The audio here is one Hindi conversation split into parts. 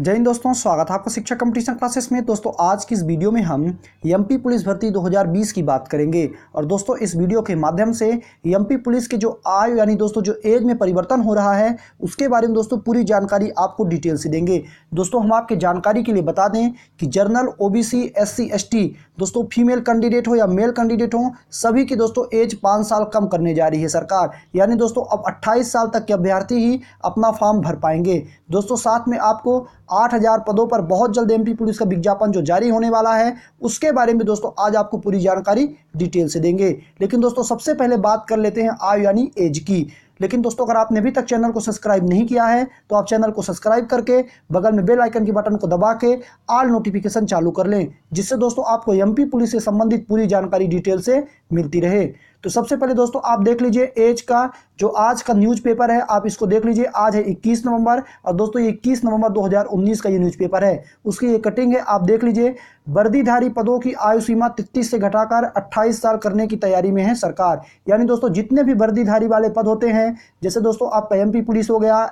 जय हिंद दोस्तों स्वागत है आपका शिक्षा कंपटीशन क्लासेस में दोस्तों आज की इस वीडियो में हम एमपी पुलिस भर्ती 2020 की बात करेंगे और दोस्तों इस वीडियो के माध्यम से एमपी पुलिस के जो आयु यानी दोस्तों जो एज में परिवर्तन हो रहा है उसके बारे में दोस्तों पूरी जानकारी आपको डिटेल से देंगे दोस्तों हम आपके जानकारी के लिए बता दें कि जर्नल ओ बी सी दोस्तों फीमेल कैंडिडेट हो या मेल कैंडिडेट हो सभी की दोस्तों एज पाँच साल कम करने जा रही है सरकार यानी दोस्तों अब अट्ठाईस साल तक के अभ्यर्थी ही अपना फॉर्म भर पाएंगे दोस्तों साथ में आपको आठ हजार पदों पर बहुत जल्द एमपी पुलिस का विज्ञापन जो जारी होने वाला है उसके बारे में दोस्तों आज आपको पूरी जानकारी डिटेल से देंगे लेकिन दोस्तों सबसे पहले बात कर लेते हैं आयु यानी एज की लेकिन दोस्तों अगर आपने अभी तक चैनल को सब्सक्राइब नहीं किया है तो आप चैनल को सब्सक्राइब करके बगल में बेल आइकन के बटन को दबा के आल नोटिफिकेशन चालू कर लें जिससे दोस्तों आपको एमपी पुलिस से संबंधित पूरी जानकारी डिटेल से मिलती रहे तो सबसे पहले दोस्तों आप देख लीजिए एज का जो आज का न्यूज़पेपर है आप इसको देख लीजिए आज है 21 नवंबर और दोस्तों ये 21 नवंबर 2019 का ये न्यूज़पेपर है उसकी ये कटिंग है आप देख लीजिए वर्दीधारी पदों की आयु सीमा 33 से घटाकर 28 साल करने की तैयारी में है सरकार यानी दोस्तों जितने भी वर्दीधारी वाले पद होते हैं जैसे दोस्तों आपका पी पुलिस हो गया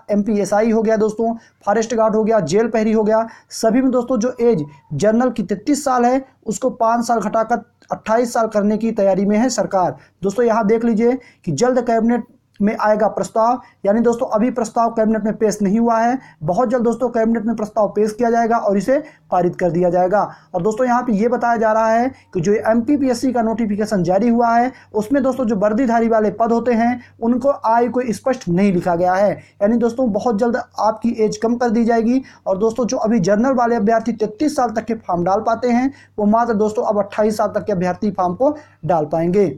एस आई हो गया दोस्तों फॉरेस्ट गार्ड हो गया जेल पहरी हो गया सभी में दोस्तों जो एज जनरल की तैतीस साल है उसको पाँच साल घटाकर 28 साल करने की तैयारी में है सरकार दोस्तों यहाँ देख लीजिए कि जल्द कैबिनेट में आएगा प्रस्ताव यानी दोस्तों अभी प्रस्ताव कैबिनेट में पेश नहीं हुआ है बहुत जल्द दोस्तों कैबिनेट में प्रस्ताव पेश किया जाएगा और इसे पारित कर दिया जाएगा और दोस्तों यहाँ पे ये बताया जा रहा है कि जो एम का नोटिफिकेशन जारी हुआ है उसमें दोस्तों जो वर्दीधारी वाले पद होते हैं उनको आय को स्पष्ट नहीं लिखा गया है यानी दोस्तों बहुत जल्द आपकी एज कम कर दी जाएगी और दोस्तों जो अभी जनरल वाले अभ्यर्थी तैतीस साल तक के फॉर्म डाल पाते हैं वो मात्र दोस्तों अब अट्ठाईस साल तक के अभ्यर्थी फॉर्म को डाल पाएंगे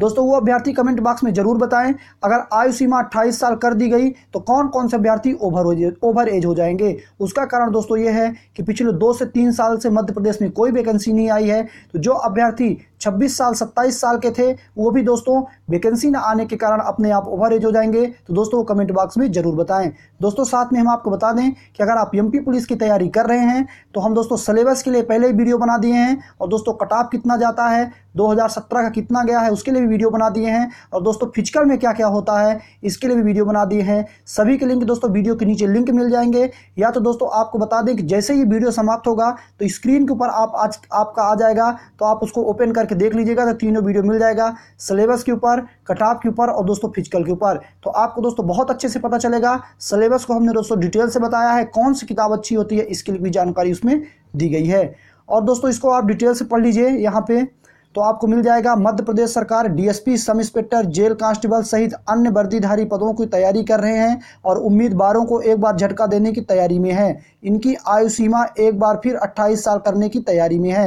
दोस्तों वो अभ्यर्थी कमेंट बॉक्स में जरूर बताएं अगर आयु सीमा अट्ठाईस साल कर दी गई तो कौन कौन से अभ्यर्थी ओवर ओवर एज हो जाएंगे उसका कारण दोस्तों ये है कि पिछले दो से तीन साल से मध्य प्रदेश में कोई वैकेंसी नहीं आई है तो जो अभ्यर्थी 26 साल 27 साल के थे वो भी दोस्तों वैकेंसी ना आने के कारण अपने आप ओवर एज हो जाएंगे तो दोस्तों वो कमेंट बॉक्स में ज़रूर बताएं दोस्तों साथ में हम आपको बता दें कि अगर आप एमपी पुलिस की तैयारी कर रहे हैं तो हम दोस्तों सिलेबस के लिए पहले ही वीडियो बना दिए हैं और दोस्तों कट ऑफ कितना जाता है 2017 का कितना गया है उसके लिए भी वीडियो बना दिए हैं और दोस्तों फिजिकल में क्या क्या होता है इसके लिए भी वीडियो बना दिए हैं सभी के लिंक दोस्तों वीडियो के नीचे लिंक मिल जाएंगे या तो दोस्तों आपको बता दें कि जैसे ही वीडियो समाप्त होगा तो स्क्रीन के ऊपर आप आज आपका आ जाएगा तो आप उसको ओपन करके करके देख लीजिएगा तो तीनों वीडियो मिल जाएगा सिलेबस के ऊपर कटाप के ऊपर और दोस्तों फिजिकल के ऊपर तो आपको दोस्तों बहुत अच्छे से पता चलेगा सिलेबस को हमने दोस्तों डिटेल से बताया है कौन सी किताब अच्छी होती है इसके लिए भी जानकारी उसमें दी गई है और दोस्तों इसको आप डिटेल से पढ़ लीजिए यहाँ पे तो आपको मिल जाएगा मध्य प्रदेश सरकार DSP sub inspector jail constable सहित अन्य वर्दीधारी पदों की तैयारी कर रहे हैं और उम्मीदवारों को एक बार झटका देने की तैयारी में है इनकी आयु सीमा एक बार फिर 28 साल करने की तैयारी में है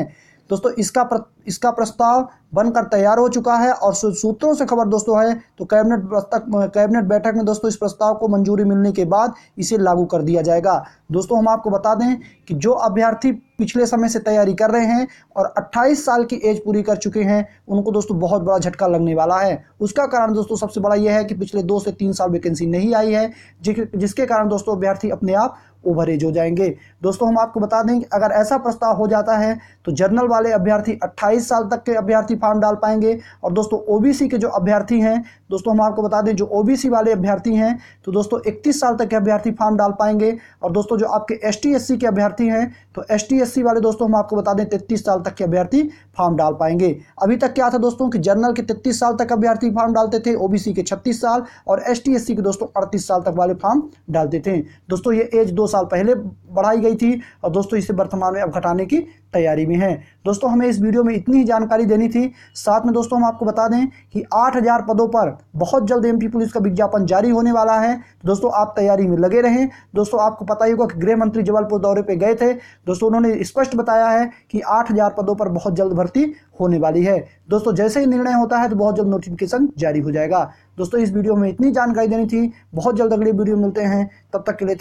दोस्तों इसका प्र, इसका प्रस्ताव बनकर तैयार हो चुका है और सूत्रों से खबर दोस्तों है तो कैबिनेट तक कैबिनेट बैठक में दोस्तों इस प्रस्ताव को मंजूरी मिलने के बाद इसे लागू कर दिया जाएगा दोस्तों हम आपको बता दें कि जो अभ्यर्थी पिछले समय से तैयारी कर रहे हैं और 28 साल की एज पूरी कर चुके हैं उनको दोस्तों बहुत बड़ा झटका लगने वाला है उसका कारण दोस्तों सबसे बड़ा यह है कि पिछले दो से तीन साल वैकेंसी नहीं आई है जिसके कारण दोस्तों अभ्यर्थी अपने आप ओवरेज हो जाएंगे दोस्तों हम आपको बता दें कि अगर ऐसा प्रस्ताव हो जाता है तो जर्नल वाले अभ्यर्थी 28 साल तक के अभ्यर्थी फॉर्म डाल पाएंगे और दोस्तों ओबीसी के जो अभ्यर्थी हैं दोस्तों हम आपको बता दें जो ओबीसी वाले अभ्यर्थी हैं तो दोस्तों इकतीस साल तक के अभ्यर्थी फॉर्म डाल पाएंगे और दोस्तों जो आपके एस टी के अभ्यर्थी हैं तो एस टी वाले दोस्तों हम आपको बता दें तैतीस साल तक के अभ्यर्थी फॉर्म डाल पाएंगे अभी तक क्या था दोस्तों कि जर्नल के तैतीस साल तक अभ्यर्थी फॉर्म डालते थे ओबीसी के छत्तीस साल और एस टी के दोस्तों अड़तीस साल तक वाले फॉर्म डालते थे दोस्तों ये एज दो साल पहले बढ़ाई गई थी और दोस्तों इसे वर्तमान में अब घटाने की तैयारी में है दोस्तों हमें इस वीडियो में इतनी ही जानकारी देनी थी साथ में दोस्तों हम आपको बता दें कि 8000 पदों पर बहुत जल्द एमपी पुलिस का विज्ञापन जारी होने वाला है तो दोस्तों आप तैयारी में लगे रहें दोस्तों आपको पता ही होगा कि गृह मंत्री जबलपुर दौरे पर गए थे दोस्तों उन्होंने स्पष्ट बताया है कि आठ पदों पर बहुत जल्द भर्ती होने वाली है दोस्तों जैसे ही निर्णय होता है तो बहुत जल्द नोटिफिकेशन जारी हो जाएगा दोस्तों इस वीडियो में इतनी जानकारी देनी थी बहुत जल्द अगले वीडियो मिलते हैं तब तक के लिए